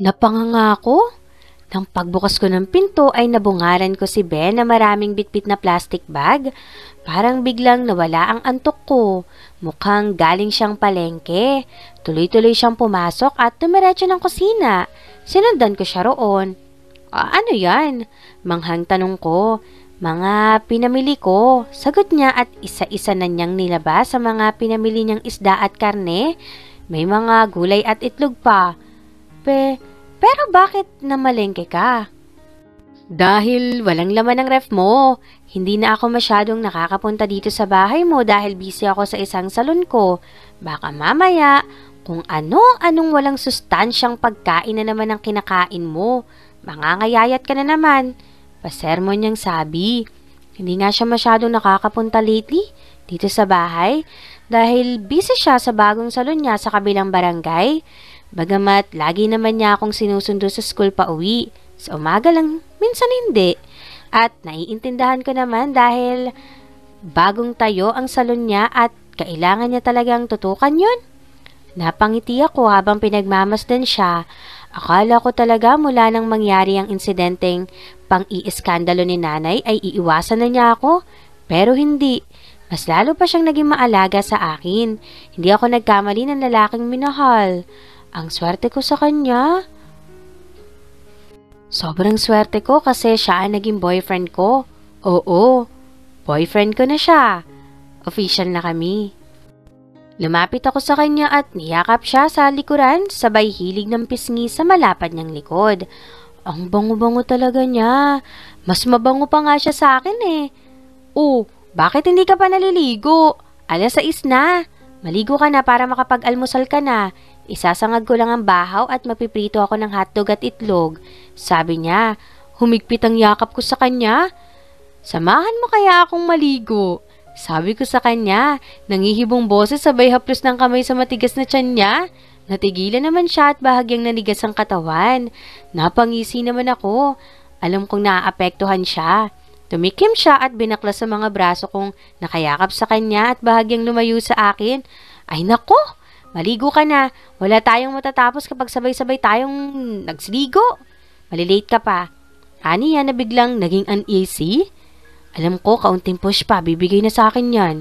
Napangangako? Nang pagbukas ko ng pinto ay nabungaran ko si Ben na maraming bitbit na plastic bag. Parang biglang nawala ang antok ko. Mukhang galing siyang palengke. Tuloy-tuloy siyang pumasok at tumiretso ng kusina. Sinundan ko siya roon. ano yan? Manghang tanong ko. Mga pinamili ko. Sagot niya at isa-isa na niyang nilabas sa mga pinamili niyang isda at karne. May mga gulay at itlog pa. Pe, pero bakit namalengke ka? Dahil walang laman ng ref mo. Hindi na ako masyadong nakakapunta dito sa bahay mo dahil busy ako sa isang salon ko. Baka mamaya, kung ano-anong walang sustansyang pagkain na naman ang kinakain mo. Mangangayayat ka na naman. Pasermon niyang sabi. Hindi nga siya masyadong nakakapunta lately dito sa bahay dahil busy siya sa bagong salon niya sa kabilang barangay. Bagamat lagi naman niya akong sinusundo sa school pa uwi, sa umaga lang, minsan hindi. At naiintindahan ko naman dahil bagong tayo ang salon niya at kailangan niya talagang tutukan yun. Napangiti ako habang pinagmamasdan siya. Akala ko talaga mula nang mangyari ang insidenteng pang-iiskandalo ni nanay ay iiwasan na niya ako. Pero hindi. Mas lalo pa siyang naging maalaga sa akin. Hindi ako nagkamali ng lalaking minahal. Ang swerte ko sa kanya. Sobrang swerte ko kasi siya ang naging boyfriend ko. Oo, boyfriend ko na siya. Official na kami. Lumapit ako sa kanya at niyakap siya sa likuran sabay hilig ng pisngi sa malapad niyang likod. Ang bango-bango talaga niya. Mas mabango pa nga siya sa akin eh. Oh, bakit hindi ka pa naliligo? Alas is na. Maligo ka na para makapag-almusal ka na. Isasangag ko lang ang bahaw at mapiprito ako ng hotdog at itlog. Sabi niya, humigpit ang yakap ko sa kanya. Samahan mo kaya akong maligo. Sabi ko sa kanya, nangihibong boses sabay haplos ng kamay sa matigas na tiyan niya. Natigilan naman siya at bahagyang nanigas ang katawan. Napangisi naman ako. Alam kong naaapektuhan siya. Tumikim siya at binaklas sa mga braso kong nakayakap sa kanya at bahagyang lumayo sa akin. Ay nako! Maligo ka na. Wala tayong matatapos kapag sabay-sabay tayong nagsiligo. Malilate ka pa. Ani yan na biglang naging uneasy. Alam ko, kaunting push pa, bibigay na sa akin yan.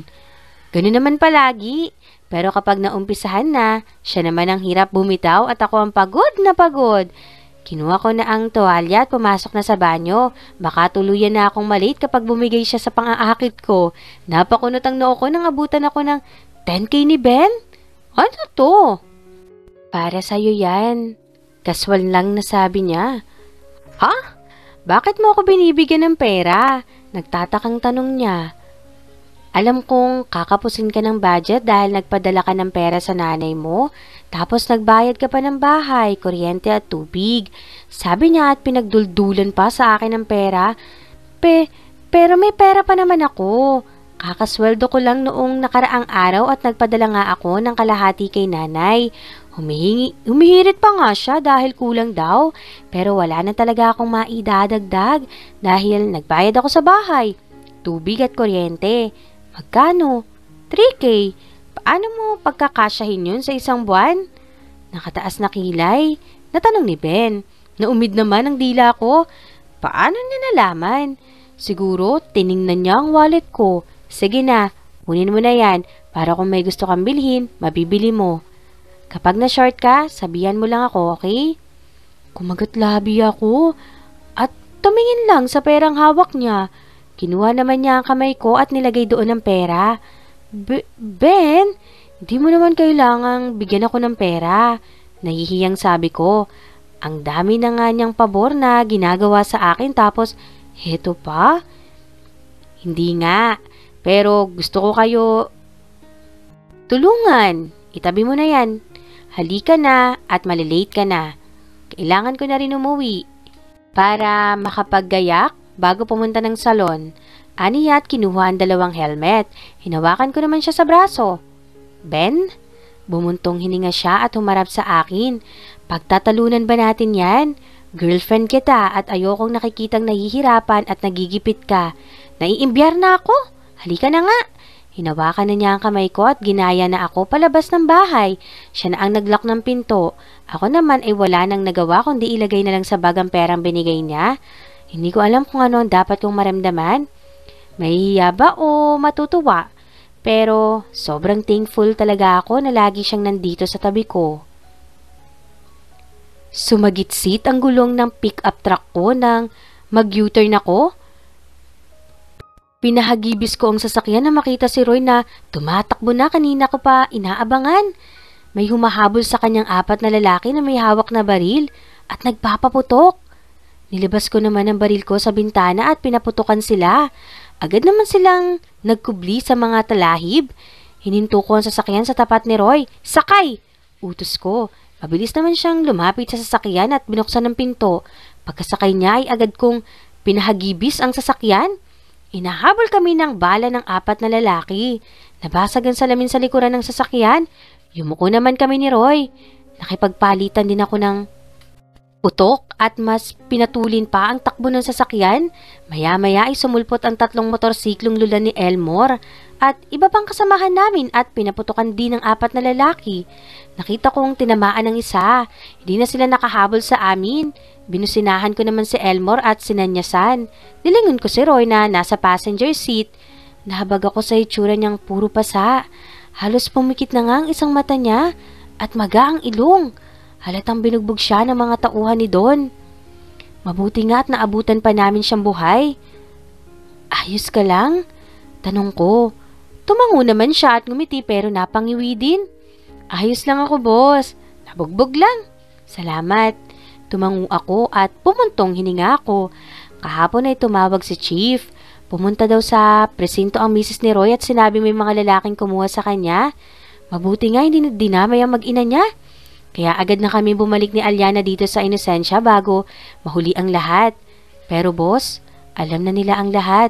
Ganun naman palagi. Pero kapag naumpisahan na, siya naman ang hirap bumitaw at ako ang pagod na pagod. Kinuha ko na ang tuwalya at pumasok na sa banyo. Baka tuluyan na akong malate kapag bumigay siya sa pang-aakit ko. Napakunot ang noo ko nang abutan ako ng 10k ni Ben? Ano to? Para sa'yo yan. Kaswal lang nasabi niya. Ha? Bakit mo ako binibigyan ng pera? Nagtatakang tanong niya. Alam kong kakapusin ka ng budget dahil nagpadala ka ng pera sa nanay mo, tapos nagbayad ka pa ng bahay, kuryente at tubig. Sabi niya at pinagduldulan pa sa akin ng pera. Pe, pero may pera pa naman ako. Kakasweldo ko lang noong nakaraang araw at nagpadala nga ako ng kalahati kay nanay. Humihingi, humihirit pa nga siya dahil kulang daw, pero wala na talaga akong maidadagdag dahil nagbayad ako sa bahay. Tubig at kuryente. Magkano? 3K. Paano mo pagkakasyahin yun sa isang buwan? Nakataas na kilay. Natanong ni Ben. Naumid naman ang dila ko. Paano niya nalaman? Siguro tiningnan niya ang wallet ko. Sige na, kunin mo na yan para kung may gusto kang bilhin, mabibili mo. Kapag na-short ka, sabihan mo lang ako, okay? Kumagat labi ako at tumingin lang sa perang hawak niya. Kinuha naman niya ang kamay ko at nilagay doon ang pera. B ben, di mo naman kailangang bigyan ako ng pera. Nahihiyang sabi ko. Ang dami na nga niyang pabor na ginagawa sa akin tapos, heto pa? Hindi nga. Pero gusto ko kayo tulungan. Itabi mo na yan. Halika na at malilate ka na. Kailangan ko na rin umuwi. Para makapaggayak bago pumunta ng salon, aniya at kinuha ang dalawang helmet. Hinawakan ko naman siya sa braso. Ben? Bumuntong hininga siya at humarap sa akin. Pagtatalunan ba natin yan? Girlfriend kita at ayokong nakikitang nahihirapan at nagigipit ka. Naiimbyar na ako? Halika na nga! Hinawakan na niya ang kamay ko at ginaya na ako palabas ng bahay. Siya na ang naglock ng pinto. Ako naman ay wala nang nagawa kundi ilagay na lang sa bag ang perang binigay niya. Hindi ko alam kung ano ang dapat kong maramdaman. Mahihiya ba o matutuwa? Pero sobrang thankful talaga ako na lagi siyang nandito sa tabi ko. Sumagitsit ang gulong ng pick-up truck ko nang mag-U-turn ako. Pinahagibis ko ang sasakyan na makita si Roy na tumatakbo na kanina ko pa inaabangan. May humahabol sa kanyang apat na lalaki na may hawak na baril at nagpapaputok. Nilabas ko naman ang baril ko sa bintana at pinaputukan sila. Agad naman silang nagkubli sa mga talahib. Hininto ko ang sasakyan sa tapat ni Roy. Sakay! Utos ko. Mabilis naman siyang lumapit sa sasakyan at binuksan ang pinto. Pagkasakay niya ay agad kong pinahagibis ang sasakyan. Inahabol kami ng bala ng apat na lalaki. Nabasag ang salamin sa likuran ng sasakyan. Yumuko naman kami ni Roy. Nakipagpalitan din ako ng Putok at mas pinatulin pa ang takbo ng sasakyan, maya-maya ay sumulpot ang tatlong motorsiklong lula ni Elmore at iba pang kasamahan namin at pinaputukan din ng apat na lalaki. Nakita kong tinamaan ng isa, hindi na sila nakahabol sa amin. Binusinahan ko naman si Elmore at sinanyasan. Nilingon ko si Roy na nasa passenger seat. Nahabag ako sa itsura niyang puro pasa. Halos pumikit na nga ang isang mata niya at maga ang ilong. Halatang binugbog siya ng mga tauhan ni Don. Mabuti nga at naabutan pa namin siyang buhay. Ayos ka lang? Tanong ko. Tumango naman siya at ngumiti pero napangiwi din. Ayos lang ako, boss. Nabugbog lang. Salamat. Tumango ako at pumuntong hininga ako. Kahapon ay tumawag si Chief. Pumunta daw sa presinto ang misis ni Roy at sinabi may mga lalaking kumuha sa kanya. Mabuti nga hindi dinamay ang mag-ina niya. Kaya agad na kami bumalik ni Aliana dito sa Inosensya bago mahuli ang lahat. Pero boss, alam na nila ang lahat.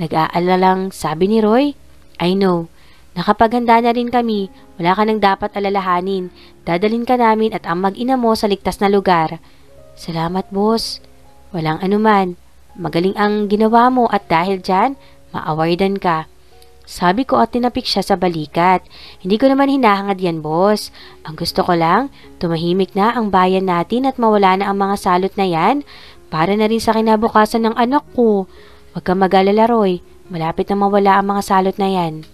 nag aala lang, sabi ni Roy, I know, nakapaghanda na rin kami, wala ka nang dapat alalahanin. Dadalhin ka namin at ang mag-ina mo sa ligtas na lugar. Salamat boss, walang anuman. Magaling ang ginawa mo at dahil dyan, maawardan ka. Sabi ko at tinapik siya sa balikat. Hindi ko naman hinahangad yan, boss. Ang gusto ko lang, tumahimik na ang bayan natin at mawala na ang mga salot na yan para na rin sa kinabukasan ng anak ko. Huwag kang mag-alala, Roy. Malapit na mawala ang mga salot na yan.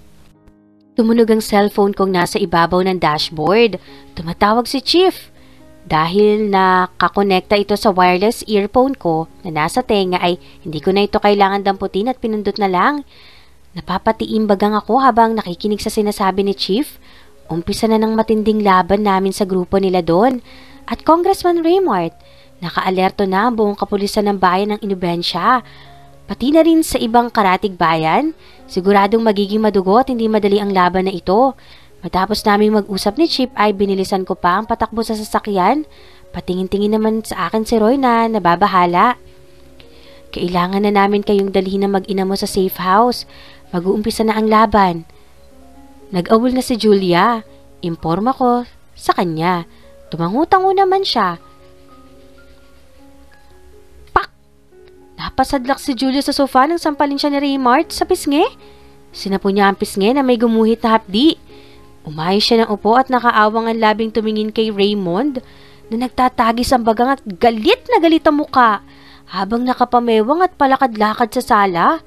Tumunog ang cellphone kong nasa ibabaw ng dashboard. Tumatawag si Chief. Dahil nakakonekta ito sa wireless earphone ko na nasa tenga ay hindi ko na ito kailangan damputin at pinundot na lang. Napapatiim ako habang nakikinig sa sinasabi ni Chief. Umpisa na ng matinding laban namin sa grupo nila doon. At Congressman Raymart, nakaalerto na ang buong kapulisan ng bayan ng inubensya. Pati na rin sa ibang karatig bayan, siguradong magiging madugo at hindi madali ang laban na ito. Matapos naming mag-usap ni Chief ay binilisan ko pa ang patakbo sa sasakyan. Patingin-tingin naman sa akin si Roy na nababahala. Kailangan na namin kayong dalhin na mag-ina mo sa safe house. Mag-uumpisa na ang laban. Nag-awol na si Julia. Imporma ko sa kanya. Tumangutango naman siya. Pak! Napasadlak si Julia sa sofa nang sampalin siya ni Raymart sa pisngi. Sinapo niya ang pisngi na may gumuhit na hapdi. Umayos siya ng upo at nakaawang ang labing tumingin kay Raymond na nagtatagis ang bagang at galit na galit ang muka habang nakapamewang at palakad-lakad sa sala.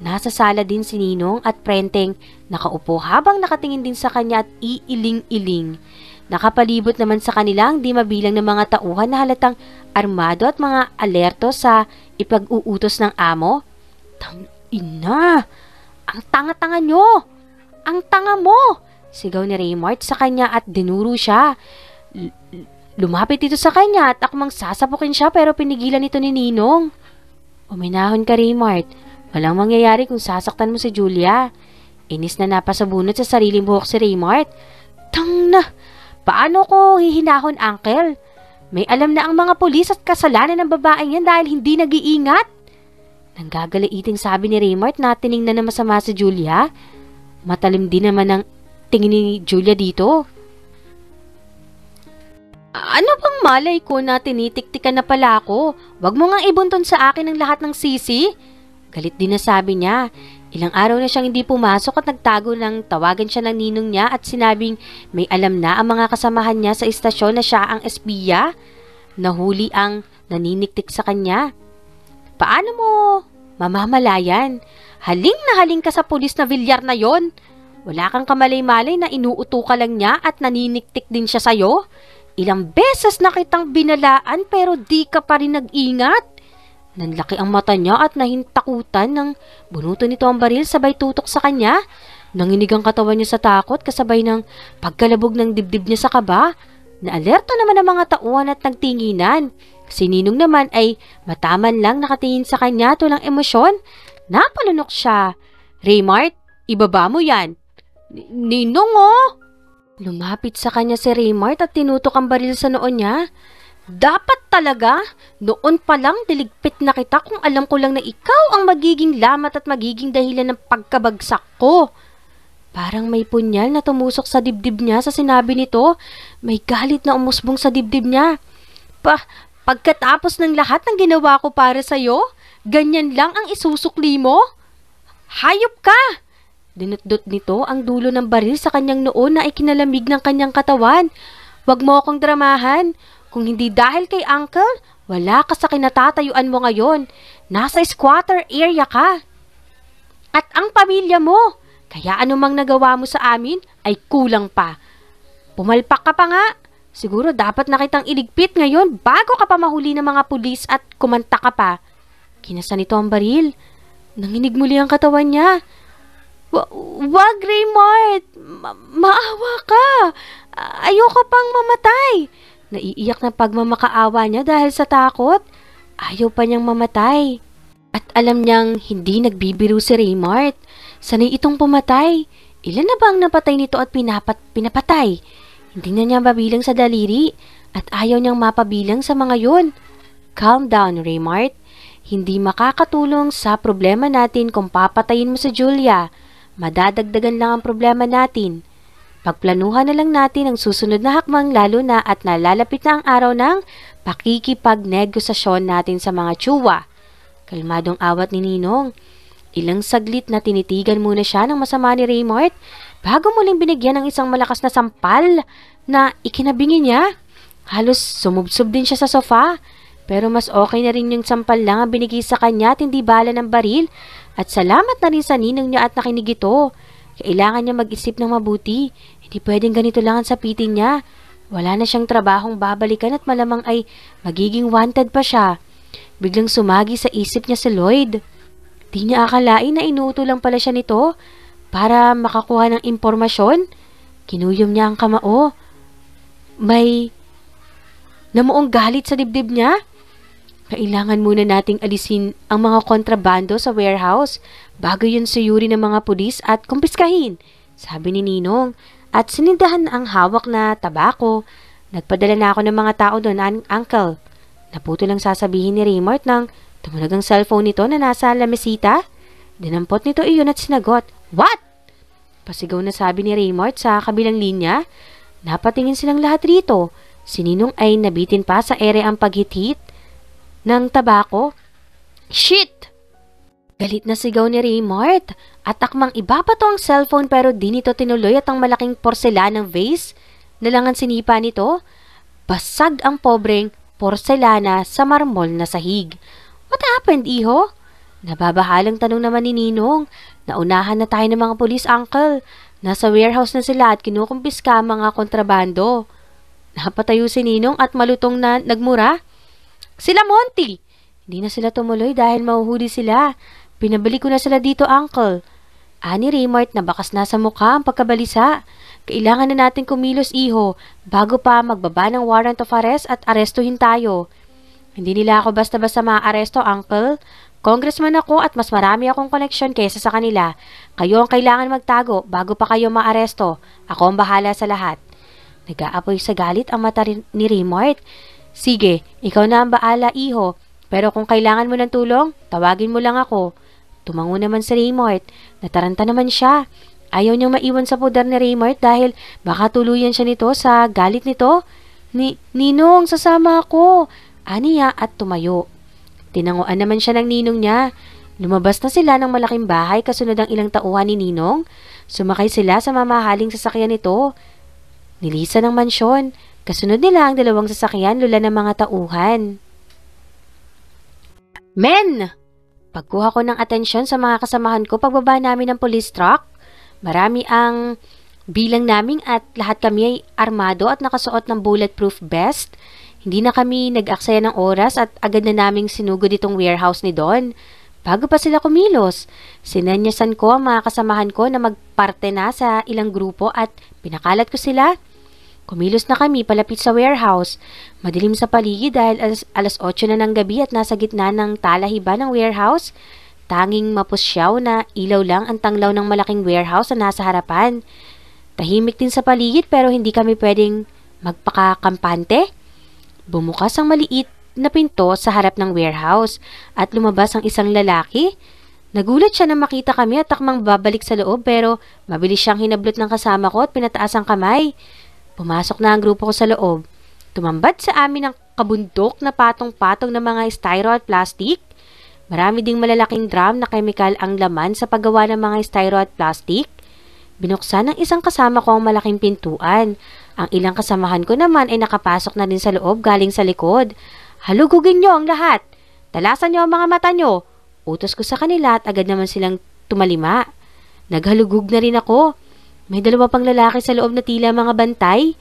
Nasa sala din si Ninong at Prenteng nakaupo habang nakatingin din sa kanya at iiling-iling. Nakapalibot naman sa kanila ang di mabilang ng mga tauhan na halatang armado at mga alerto sa ipag-uutos ng amo. Tang ina! Ang tanga-tanga nyo! Ang tanga mo! Sigaw ni Raymart sa kanya at dinuro siya. L lumapit ito sa kanya at akmang sasapukin siya pero pinigilan ito ni Ninong. Uminahon ka, Raymart. Walang mangyayari kung sasaktan mo si Julia. Inis na napasabunot sa sariling buhok si Raymart. Tang na! Paano ko hihinahon, Uncle? May alam na ang mga pulis at kasalanan ng babaeng yan dahil hindi nag-iingat. Nanggagalaiting sabi ni Raymart na tiningnan na masama si Julia. Matalim din naman ang tingin ni Julia dito. Ano bang malay ko na tinitiktikan na pala ako? Huwag mo nga ibunton sa akin ang lahat ng sisi. Galit din na sabi niya. Ilang araw na siyang hindi pumasok at nagtago nang tawagan siya ng ninong niya at sinabing may alam na ang mga kasamahan niya sa istasyon na siya ang espiya. Nahuli ang naniniktik sa kanya. Paano mo mamamalayan? Haling na haling ka sa pulis na villar na yon. Wala kang kamalay-malay na inuuto ka lang niya at naniniktik din siya sa'yo. Ilang beses na kitang binalaan pero di ka pa rin nag-ingat. Nanlaki ang mata niya at nahintakutan ng bunuto nito ang baril sabay tutok sa kanya. Nanginig ang katawan niya sa takot kasabay ng pagkalabog ng dibdib niya sa kaba. Naalerto naman ang mga tauhan at nagtinginan. Si Ninong naman ay mataman lang nakatingin sa kanya tulang emosyon. Napalunok siya. Raymart, ibaba mo yan. Ninong oh! Lumapit sa kanya si Raymart at tinutok ang baril sa noon niya. Dapat talaga, noon pa lang diligpit na kita kung alam ko lang na ikaw ang magiging lamat at magiging dahilan ng pagkabagsak ko. Parang may punyal na tumusok sa dibdib niya sa sinabi nito. May galit na umusbong sa dibdib niya. Pa, pagkatapos ng lahat ng ginawa ko para sa'yo, ganyan lang ang isusukli mo? Hayop ka! Dinutdot nito ang dulo ng baril sa kanyang noo na ikinalamig ng kanyang katawan. Huwag mo akong dramahan. Kung hindi dahil kay uncle, wala ka sa kinatatayuan mo ngayon. Nasa squatter area ka. At ang pamilya mo, kaya anumang nagawa mo sa amin ay kulang pa. Pumalpak ka pa nga. Siguro dapat nakitang iligpit ngayon bago ka pa mahuli ng mga pulis at kumanta ka pa. Kinasa nito ang baril. Nanginig muli ang katawan niya. Wag, Raymond! Ma maawa ka! Ayoko pang mamatay! Naiiyak ng pagmamakaawa niya dahil sa takot. Ayaw pa niyang mamatay. At alam niyang hindi nagbibiro si Raymart. Sanay itong pumatay. Ilan na ba ang napatay nito at pinapat pinapatay? Hindi na niya mabilang sa daliri at ayaw niyang mapabilang sa mga yun. Calm down, Raymart. Hindi makakatulong sa problema natin kung papatayin mo si Julia. Madadagdagan lang ang problema natin. Pagplanuhan na lang natin ang susunod na hakbang lalo na at nalalapit na ang araw ng pakikipagnegosasyon natin sa mga tsuwa. Kalmadong awat ni Ninong. Ilang saglit na tinitigan muna siya ng masama ni Raymart bago muling binigyan ng isang malakas na sampal na ikinabingi niya. Halos sumubsob din siya sa sofa. Pero mas okay na rin yung sampal lang ang binigay sa kanya at hindi bala ng baril at salamat na rin sa ninong niya at nakinig ito. Kailangan niya mag-isip ng mabuti. Hindi pwedeng ganito lang ang sapitin niya. Wala na siyang trabahong babalikan at malamang ay magiging wanted pa siya. Biglang sumagi sa isip niya si Lloyd. Di niya akalain na inuto lang pala siya nito para makakuha ng impormasyon. Kinuyom niya ang kamao. May namuong galit sa dibdib niya. Kailangan muna nating alisin ang mga kontrabando sa warehouse bago yun suyuri ng mga pulis at kumpiskahin, sabi ni Ninong. At sinindahan ang hawak na tabako. Nagpadala na ako ng mga tao doon, ang uncle. Naputo lang sasabihin ni Raymart nang tumunog ang cellphone nito na nasa lamesita. Dinampot nito iyon at sinagot, What? Pasigaw na sabi ni Raymart sa kabilang linya. Napatingin silang lahat rito. Sininong ay nabitin pa sa ere ang paghitit ng tabako. Shit! Galit na sigaw ni Raymart at akmang ibabato ang cellphone pero di nito tinuloy at ang malaking porselanang vase nalangan sinipa nito. Basag ang pobreng porselana sa marmol na sahig. What happened, iho? Nababahalang tanong naman ni Ninong. Naunahan na tayo ng mga police, uncle. Nasa warehouse na sila at kinukumpiska mga kontrabando. Napatayo si Ninong at malutong na nagmura. Sila Monty! Hindi na sila tumuloy dahil mahuhuli sila. Pinabalik ko na sila dito, Uncle. Ani Raymart na bakas na sa mukha ang pagkabalisa. Kailangan na natin kumilos, iho, bago pa magbaba ng warrant of arrest at arestuhin tayo. Hindi nila ako basta-basta maaaresto, Uncle. Congressman ako at mas marami akong koneksyon kaysa sa kanila. Kayo ang kailangan magtago bago pa kayo maaresto. Ako ang bahala sa lahat. Nag-aapoy sa galit ang mata ni Raymart. Sige, ikaw na ang baala, iho. Pero kung kailangan mo ng tulong, tawagin mo lang ako. Tumango naman si Raymart. Nataranta naman siya. Ayaw niyang maiwan sa poder ni Raymart dahil baka tuluyan siya nito sa galit nito. Ni Ninong, sasama ako! Aniya at tumayo. Tinanguan naman siya ng ninong niya. Lumabas na sila ng malaking bahay kasunod ang ilang tauhan ni Ninong. Sumakay sila sa mamahaling sasakyan nito. Nilisan ng mansyon. Kasunod nila ang dalawang sasakyan lula ng mga tauhan. Men! Pagkuha ko ng atensyon sa mga kasamahan ko pagbaba namin ng police truck, marami ang bilang naming at lahat kami ay armado at nakasuot ng bulletproof vest. Hindi na kami nag-aksaya ng oras at agad na naming sinugod itong warehouse ni Don. Bago pa sila kumilos, sinanyasan ko ang mga kasamahan ko na magparte na sa ilang grupo at pinakalat ko sila Kumilos na kami palapit sa warehouse. Madilim sa paligid dahil alas, alas 8 na ng gabi at nasa gitna ng talahiba ng warehouse. Tanging mapusyaw na ilaw lang ang tanglaw ng malaking warehouse na nasa harapan. Tahimik din sa paligid pero hindi kami pwedeng magpakakampante. Bumukas ang maliit na pinto sa harap ng warehouse at lumabas ang isang lalaki. Nagulat siya nang makita kami at takmang babalik sa loob pero mabilis siyang hinablot ng kasama ko at pinataas ang kamay. Pumasok na ang grupo ko sa loob. Tumambad sa amin ang kabundok na patong-patong ng mga styro at plastic. Marami ding malalaking drum na kemikal ang laman sa paggawa ng mga styro at plastic. Binuksan ng isang kasama ko ang malaking pintuan. Ang ilang kasamahan ko naman ay nakapasok na din sa loob galing sa likod. Halugugin niyo ang lahat! Talasan niyo ang mga mata niyo! Utos ko sa kanila at agad naman silang tumalima. Naghalugog na rin ako. May dalawa pang lalaki sa loob na tila mga bantay.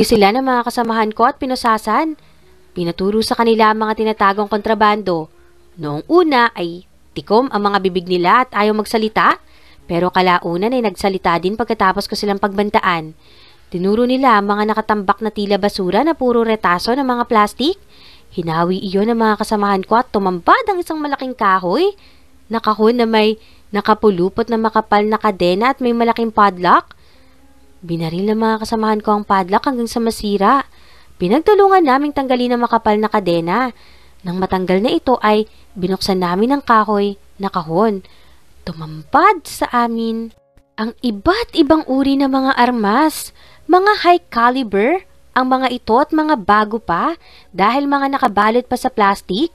Hindi sila na mga kasamahan ko at pinosasan. Pinaturo sa kanila ang mga tinatagong kontrabando. Noong una ay tikom ang mga bibig nila at ayaw magsalita. Pero kalaunan ay nagsalita din pagkatapos ko silang pagbantaan. Tinuro nila ang mga nakatambak na tila basura na puro retaso ng mga plastik. Hinawi iyon ng mga kasamahan ko at tumambad ang isang malaking kahoy na kahon na may Nakapulupot na makapal na kadena at may malaking padlock. Binaril ng mga kasamahan ko ang padlock hanggang sa masira. Pinagtulungan naming tanggalin ang makapal na kadena. Nang matanggal na ito ay binuksan namin ang kahoy na kahon. Tumampad sa amin ang iba't ibang uri ng mga armas, mga high caliber, ang mga ito at mga bago pa dahil mga nakabalot pa sa plastic,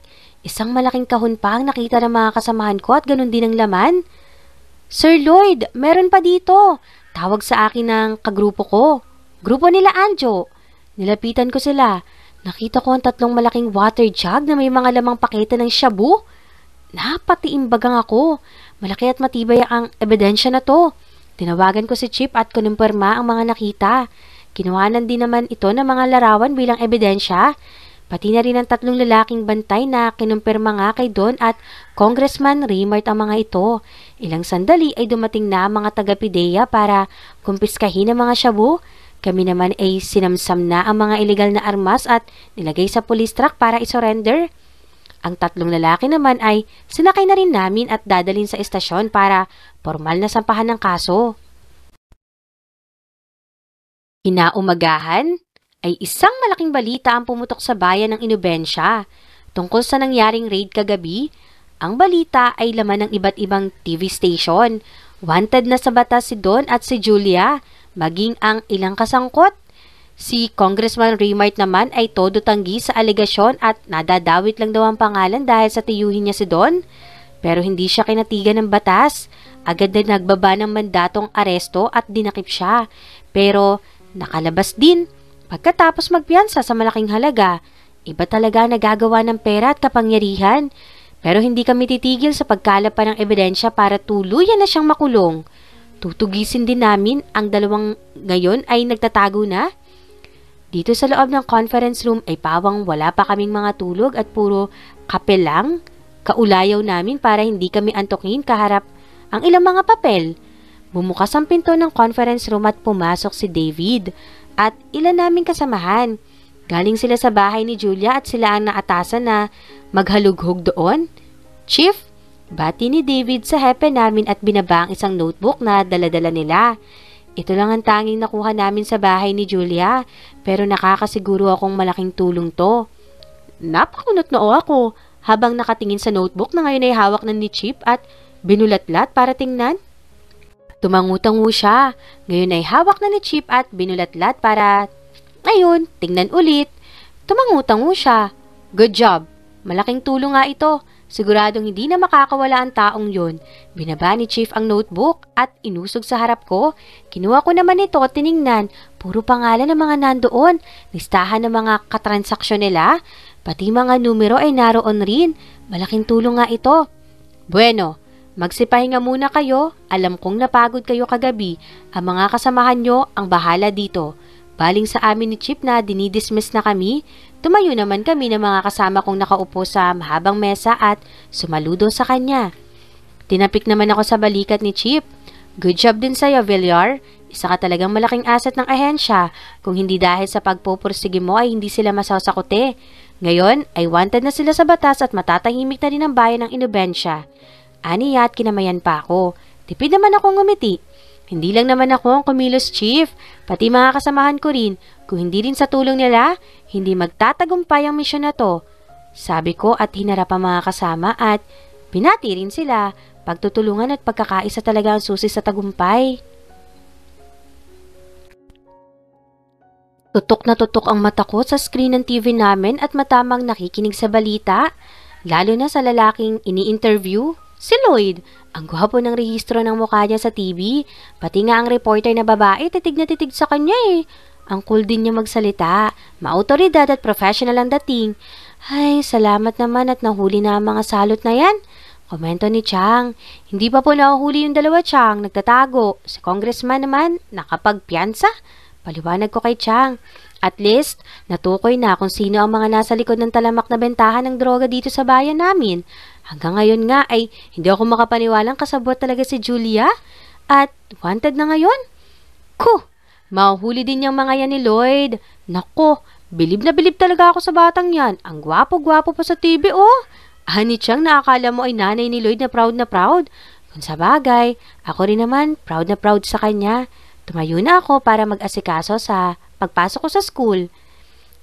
Isang malaking kahon pa ang nakita ng mga kasamahan ko at ganun din ang laman. Sir Lloyd, meron pa dito. Tawag sa akin ng kagrupo ko. Grupo nila Anjo. Nilapitan ko sila. Nakita ko ang tatlong malaking water jug na may mga lamang pakete ng shabu. Napatiimbagang ako. Malaki at matibay ang ebidensya na to. Tinawagan ko si Chip at kunumpirma ang mga nakita. Kinuhanan din naman ito ng mga larawan bilang ebidensya. Pati na rin ang tatlong lalaking bantay na kinumpirma nga kay Don at Congressman Raymart ang mga ito. Ilang sandali ay dumating na ang mga taga pideya para kumpiskahin ang mga shabu. Kami naman ay sinamsam na ang mga ilegal na armas at nilagay sa police truck para isurrender. Ang tatlong lalaki naman ay sinakay na rin namin at dadalin sa estasyon para formal na sampahan ng kaso. Hinaumagahan? ay isang malaking balita ang pumutok sa bayan ng Inubensya. Tungkol sa nangyaring raid kagabi, ang balita ay laman ng iba't ibang TV station. Wanted na sa batas si Don at si Julia, maging ang ilang kasangkot. Si Congressman Raymart naman ay todo tanggi sa alegasyon at nadadawit lang daw ang pangalan dahil sa tiyuhin niya si Don. Pero hindi siya kinatigan ng batas. Agad na nagbaba ng mandatong aresto at dinakip siya. Pero nakalabas din Pagkatapos magpiyansa sa malaking halaga, iba talaga nagagawa ng pera at kapangyarihan. Pero hindi kami titigil sa pagkalap pa ng ebidensya para tuluyan na siyang makulong. Tutugisin din namin ang dalawang ngayon ay nagtatago na. Dito sa loob ng conference room ay pawang wala pa kaming mga tulog at puro kape lang. Kaulayaw namin para hindi kami antokin kaharap ang ilang mga papel. Bumukas ang pinto ng conference room at pumasok si David at ilan naming kasamahan. Galing sila sa bahay ni Julia at sila ang naatasan na maghalughog doon. Chief, bati ni David sa hepe namin at binaba ang isang notebook na daladala nila. Ito lang ang tanging nakuha namin sa bahay ni Julia, pero nakakasiguro akong malaking tulong to. Napakunot noo ako habang nakatingin sa notebook na ngayon ay hawak na ni Chief at binulatlat para tingnan Tumangutangu siya. Ngayon ay hawak na ni Chip at binulatlat para... Ngayon, tingnan ulit. Tumangutangu siya. Good job. Malaking tulong nga ito. Siguradong hindi na makakawala ang taong yon. Binaba ni Chief ang notebook at inusog sa harap ko. Kinuha ko naman ito at tiningnan. Puro pangalan ng mga nandoon. Listahan ng mga katransaksyon nila. Pati mga numero ay naroon rin. Malaking tulong nga ito. Bueno, Magsipahinga muna kayo, alam kong napagod kayo kagabi. Ang mga kasamahan nyo ang bahala dito. Baling sa amin ni Chip na dinidismiss na kami, tumayo naman kami ng mga kasama kong nakaupo sa mahabang mesa at sumaludo sa kanya. Tinapik naman ako sa balikat ni Chip. Good job din sa'yo, Villar. Isa ka talagang malaking asset ng ahensya. Kung hindi dahil sa pagpupursige mo ay hindi sila masasakote. Ngayon ay wanted na sila sa batas at matatahimik na rin ang bayan ng inubensya. Aniya at kinamayan pa ako. Tipid naman akong ngumiti. Hindi lang naman ako ang kumilos chief, pati mga kasamahan ko rin. Kung hindi rin sa tulong nila, hindi magtatagumpay ang misyon na to. Sabi ko at hinarap ang mga kasama at pinati rin sila. Pagtutulungan at pagkakaisa talaga ang susi sa tagumpay. Tutok na tutok ang mata ko sa screen ng TV namin at matamang nakikinig sa balita, lalo na sa lalaking ini-interview. Si Lloyd, ang gwapo ng rehistro ng mukha niya sa TV. Pati nga ang reporter na babae, titig na titig sa kanya eh. Ang cool din niya magsalita, maautoridad at professional ang dating. Ay, salamat naman at nahuli na ang mga salot na yan. Komento ni Chang, hindi pa po nahuhuli yung dalawa Chang, nagtatago. Si congressman naman, nakapagpiansa. Paliwanag ko kay Chang. At least, natukoy na kung sino ang mga nasa likod ng talamak na bentahan ng droga dito sa bayan namin. Hanggang ngayon nga ay hindi ako makapaniwalang kasabot talaga si Julia at wanted na ngayon. Ko, mahuhuli din yung mga yan ni Lloyd. Nako, bilib na bilib talaga ako sa batang yan. Ang gwapo-gwapo pa sa TV oh. Ani siyang naakala mo ay nanay ni Lloyd na proud na proud. Kung sa bagay, ako rin naman proud na proud sa kanya. Tumayo na ako para mag-asikaso sa pagpasok ko sa school.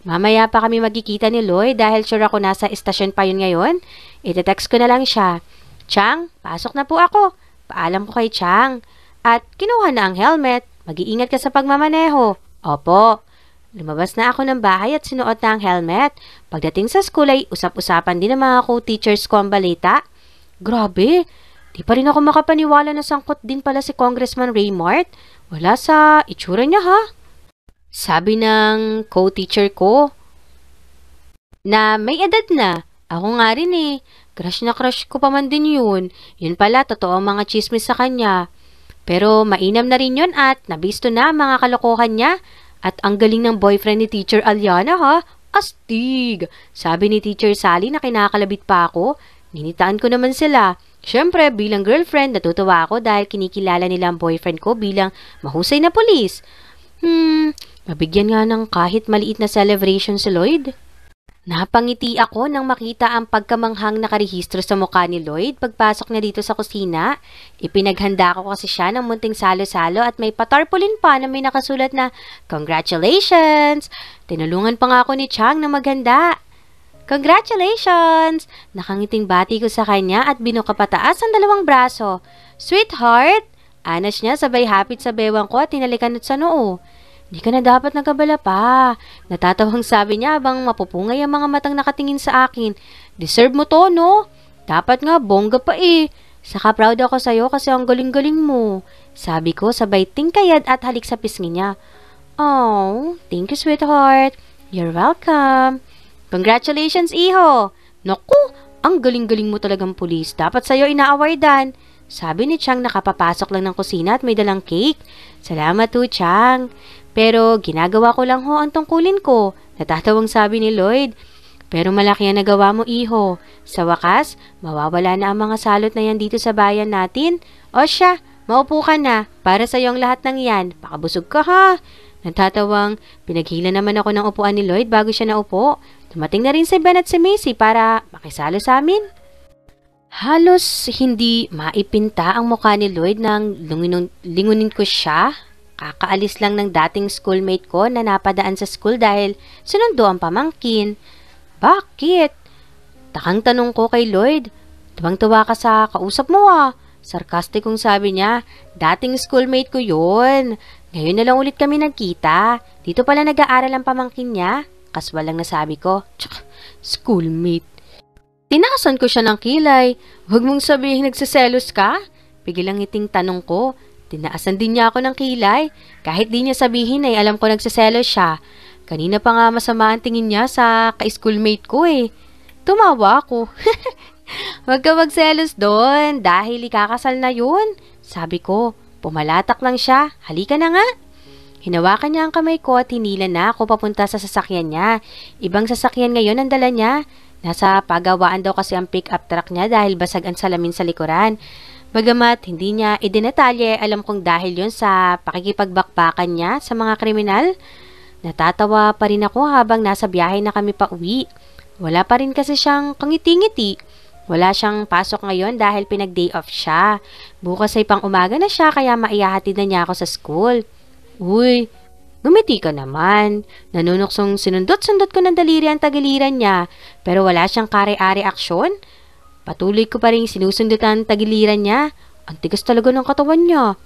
Mamaya pa kami magkikita ni Loy dahil sure ako nasa istasyon pa yun ngayon. Ite-text ko na lang siya. Chang, pasok na po ako. Paalam ko kay Chang. At kinuha na ang helmet. Mag-iingat ka sa pagmamaneho. Opo. Lumabas na ako ng bahay at sinuot na ang helmet. Pagdating sa school ay usap-usapan din ng mga co-teachers ko ang balita. Grabe, di pa rin ako makapaniwala na sangkot din pala si Congressman Raymart. Wala sa itsura niya ha. Sabi ng co-teacher ko na may edad na. Ako nga rin eh. Crush na crush ko pa man din yun. Yun pala, totoo mga chismis sa kanya. Pero mainam na rin yun at nabisto na mga kalokohan niya. At ang galing ng boyfriend ni Teacher Aliana ha. Astig! Sabi ni Teacher Sally na kinakalabit pa ako. Ninitaan ko naman sila. Siyempre, bilang girlfriend, natutuwa ako dahil kinikilala nila ang boyfriend ko bilang mahusay na polis. Hmm, Nabigyan nga ng kahit maliit na celebration si Lloyd. Napangiti ako nang makita ang pagkamanghang nakarehistro sa mukha ni Lloyd pagpasok niya dito sa kusina. Ipinaghanda ko kasi siya ng munting salo-salo at may patarpulin pa na may nakasulat na Congratulations! Tinulungan pa nga ako ni Chang na maghanda. Congratulations! Nakangiting bati ko sa kanya at binuka pataas ang dalawang braso. Sweetheart! Anas niya sabay hapit sa bewang ko at tinalikan sa noo. Di ka na dapat nagabala pa. Natatawang sabi niya abang mapupungay ang mga matang nakatingin sa akin. Deserve mo to, no? Dapat nga, bongga pa eh. Saka proud ako sa'yo kasi ang galing-galing mo. Sabi ko sabay tingkayad at halik sa pisngi niya. Oh, thank you sweetheart. You're welcome. Congratulations, iho. Naku, ang galing-galing mo talagang pulis. Dapat sa'yo inaawardan. Sabi ni Chang nakapapasok lang ng kusina at may dalang cake. Salamat to, Chang. Pero ginagawa ko lang ho ang tungkulin ko, natatawang sabi ni Lloyd. Pero malaki ang nagawa mo, iho. Sa wakas, mawawala na ang mga salot na yan dito sa bayan natin. O siya, maupo ka na, para sa ang lahat ng yan. Pakabusog ka ha. Natatawang, pinaghila naman ako ng upuan ni Lloyd bago siya naupo. Tumating na rin si Ben at si Macy para makisalo sa amin. Halos hindi maipinta ang mukha ni Lloyd nang lingunin ko siya Kakaalis lang ng dating schoolmate ko na napadaan sa school dahil sinundo ang pamangkin. Bakit? Takang tanong ko kay Lloyd. Tuwang-tuwa ka sa kausap mo ah. Sarkastikong sabi niya, dating schoolmate ko yon. Ngayon na lang ulit kami nagkita. Dito pala nag-aaral ang pamangkin niya. Kaswal lang nasabi ko, Tsk, schoolmate. Tinasan ko siya ng kilay. Huwag mong sabihin nagsiselos ka. Pigilang iting tanong ko. Tinaasan din niya ako ng kilay. Kahit di niya sabihin ay alam ko nagsaselos siya. Kanina pa nga masama ang tingin niya sa ka-schoolmate ko eh. Tumawa ako. Huwag ka magselos doon dahil ikakasal na yun. Sabi ko, pumalatak lang siya. Halika na nga. Hinawakan niya ang kamay ko at hinila na ako papunta sa sasakyan niya. Ibang sasakyan ngayon ang dala niya. Nasa pagawaan daw kasi ang pick-up truck niya dahil basag ang salamin sa likuran. Bagamat hindi niya idinetalye, alam kong dahil yon sa pakikipagbakbakan niya sa mga kriminal, natatawa pa rin ako habang nasa biyahe na kami pa uwi. Wala pa rin kasi siyang kangiti-ngiti. Wala siyang pasok ngayon dahil pinag-day off siya. Bukas ay pang umaga na siya kaya maiyahatid na niya ako sa school. Uy, Gumiti ka naman. Nanunoksong sinundot-sundot ko ng daliri ang tagiliran niya, pero wala siyang kare are aksyon. Patuloy ko pa rin sinusundutan tagiliran niya. Ang tigas talaga ng katawan niya.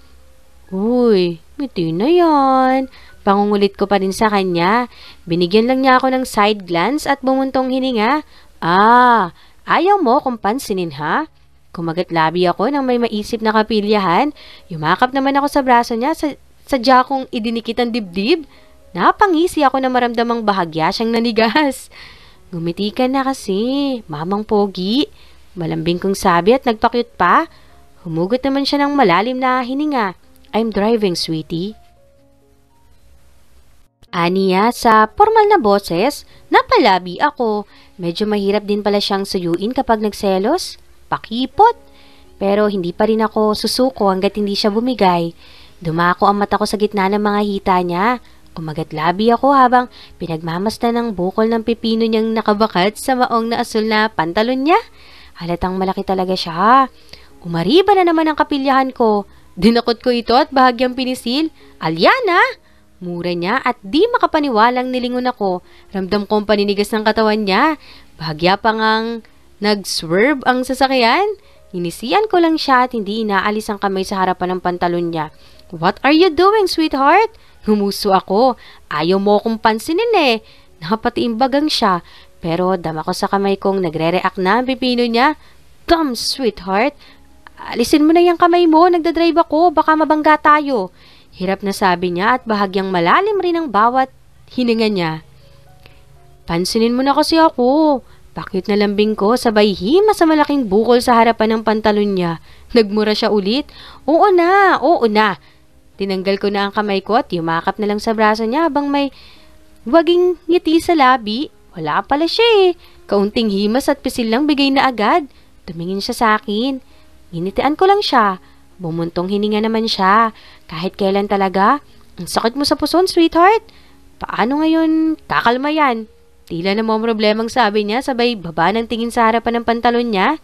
Uy, ngiti na yan. Pangungulit ko pa rin sa kanya. Binigyan lang niya ako ng side glance at bumuntong hininga. Ah, ayaw mo kung pansinin ha? Kumagat labi ako nang may maisip na kapilyahan. Yumakap naman ako sa braso niya sa sadya kong idinikit ang dibdib. Napangisi ako na maramdamang bahagya siyang nanigas. Gumiti ka na kasi, mamang pogi. Malambing kong sabi at nagpakyut pa. Humugot naman siya ng malalim na hininga. I'm driving, sweetie. Aniya, sa formal na boses, napalabi ako. Medyo mahirap din pala siyang suyuin kapag nagselos. Pakipot. Pero hindi pa rin ako susuko hanggat hindi siya bumigay. Dumako ang mata ko sa gitna ng mga hita niya. Umagat labi ako habang pinagmamasdan ng bukol ng pipino niyang nakabakat sa maong na asul na pantalon niya. Halatang malaki talaga siya. Umariba na naman ang kapilyahan ko. Dinakot ko ito at bahagyang pinisil. Aliana! Mura niya at di makapaniwalang nilingon ako. Ramdam ko ang paninigas ng katawan niya. Bahagya pa ngang nag-swerve ang sasakyan. Inisiyan ko lang siya at hindi inaalis ang kamay sa harapan ng pantalon niya. What are you doing, sweetheart? Humuso ako. Ayaw mo akong pansinin eh. Napatiimbagang siya. Pero dama ko sa kamay kong nagre-react na ang pipino niya. Dumb sweetheart, alisin mo na yung kamay mo, nagdadrive ako, baka mabangga tayo. Hirap na sabi niya at bahagyang malalim rin ang bawat hininga niya. Pansinin mo na kasi ako. Bakit na lambing ko, sabay hima sa malaking bukol sa harapan ng pantalon niya. Nagmura siya ulit. Oo na, oo na. Tinanggal ko na ang kamay ko at yumakap na lang sa braso niya habang may waging ngiti sa labi. Wala pala siya eh. Kaunting himas at pisil lang bigay na agad. Tumingin siya sa akin. Ginitian ko lang siya. Bumuntong hininga naman siya. Kahit kailan talaga. Ang sakit mo sa puson, sweetheart. Paano ngayon kakalma yan? Tila na namang problemang sabi niya sabay baba ng tingin sa harapan ng pantalon niya.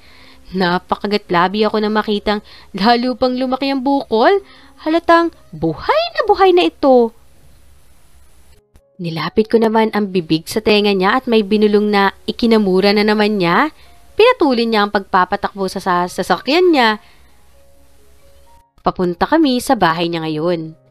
Napakagatlabi ako na makitang lalo pang lumaki ang bukol. Halatang buhay na buhay na ito. Nilapit ko naman ang bibig sa tenga niya at may binulong na ikinamura na naman niya. Pinatulin niya ang pagpapatakbo sa sasakyan niya. Papunta kami sa bahay niya ngayon.